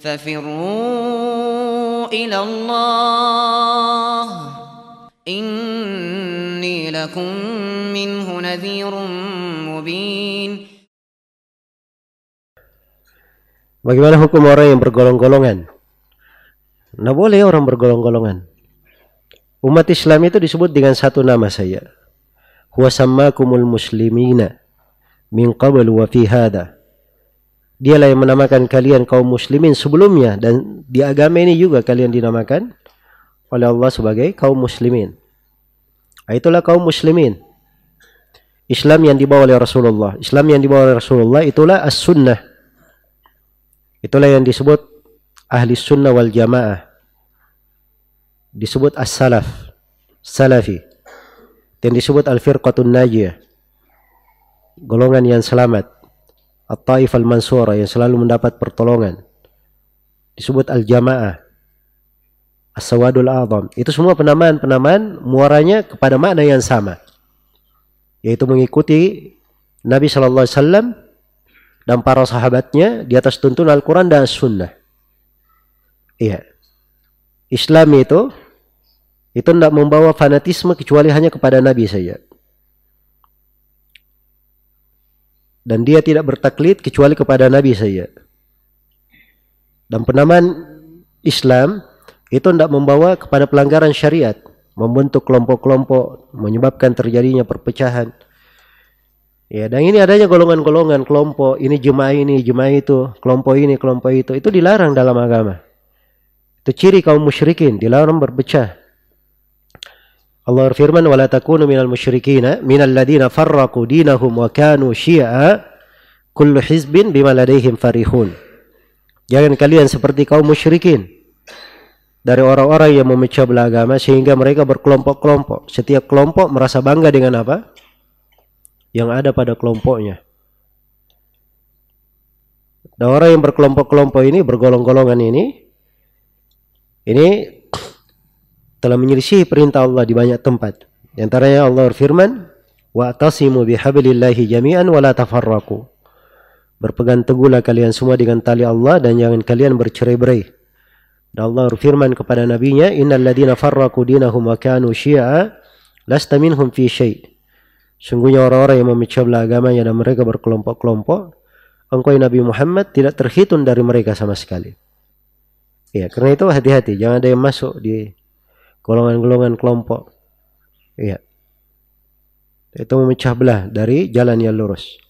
ففروا إلى الله إني لكم منه نذير مبين Bagaimana hukum orang yang bergolong-golongan? Nah boleh orang bergolong-golongan. Umat Islam itu disebut dengan satu nama saya. Huwa sammakumul muslimina min qabl wa fi hadha dialah yang menamakan kalian kaum muslimin sebelumnya dan di agama ini juga kalian dinamakan oleh Allah sebagai kaum muslimin. Ah, itulah kaum muslimin. Islam yang dibawa oleh Rasulullah. Islam yang dibawa oleh Rasulullah itulah as-sunnah. Itulah yang disebut ahli sunnah wal jamaah. Disebut as-salaf. Salafi. Dan disebut al-firqatun najiyah. Golongan yang selamat. At-Taif al-Mansura yang selalu mendapat pertolongan. Disebut Al-Jamaah. As-Sawadul Azam. Itu semua penamaan-penamaan muaranya kepada makna yang sama. Yaitu mengikuti Nabi Shallallahu Alaihi Wasallam dan para sahabatnya di atas tuntunan Al-Quran dan As-Sunnah. Iya. Islam itu itu tidak membawa fanatisme kecuali hanya kepada Nabi saja. dan dia tidak bertaklid kecuali kepada Nabi saja. Dan penamaan Islam itu tidak membawa kepada pelanggaran syariat, membentuk kelompok-kelompok, menyebabkan terjadinya perpecahan. Ya, dan ini adanya golongan-golongan, kelompok, ini jemaah ini, jemaah itu, kelompok ini, kelompok itu, itu dilarang dalam agama. Itu ciri kaum musyrikin, dilarang berpecah. Allah berfirman wala takunu minal musyrikin minal ladina farraqu dinahum wa kanu syi'a kullu hizbin bima ladaihim farihun. Jangan kalian seperti kaum musyrikin dari orang-orang yang memecah belah agama sehingga mereka berkelompok-kelompok. Setiap kelompok merasa bangga dengan apa? Yang ada pada kelompoknya. Dan orang yang berkelompok-kelompok ini, bergolong-golongan ini, ini telah menyelisih perintah Allah di banyak tempat. Di antaranya Allah berfirman, "Wa'tasimu bihablillahi jami'an wa la tafarraqu." Berpegang teguhlah kalian semua dengan tali Allah dan jangan kalian bercerai-berai. Dan Allah berfirman kepada nabinya, "Innal ladina farraqu dinahum wa kanu syi'a lasta minhum fi syai'." Sungguhnya orang-orang yang memecah belah agamanya dan mereka berkelompok-kelompok, engkau Nabi Muhammad tidak terhitung dari mereka sama sekali. Ya, karena itu hati-hati, jangan ada yang masuk di golongan-golongan kelompok. Iya. Itu memecah belah dari jalan yang lurus.